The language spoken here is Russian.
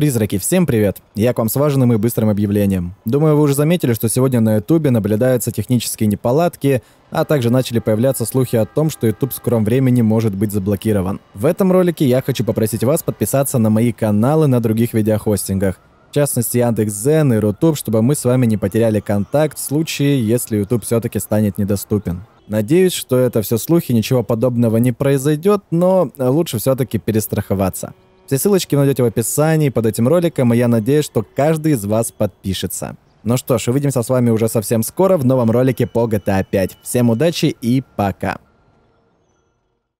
Призраки, всем привет! Я к вам с важным и быстрым объявлением. Думаю, вы уже заметили, что сегодня на ютубе наблюдаются технические неполадки, а также начали появляться слухи о том, что YouTube в скором времени может быть заблокирован. В этом ролике я хочу попросить вас подписаться на мои каналы на других видеохостингах, в частности Яндекс.Зен и Рутуб, чтобы мы с вами не потеряли контакт в случае, если YouTube все-таки станет недоступен. Надеюсь, что это все слухи, ничего подобного не произойдет, но лучше все-таки перестраховаться. Все ссылочки вы найдете в описании под этим роликом, и я надеюсь, что каждый из вас подпишется. Ну что ж, увидимся с вами уже совсем скоро в новом ролике по GTA 5. Всем удачи и пока!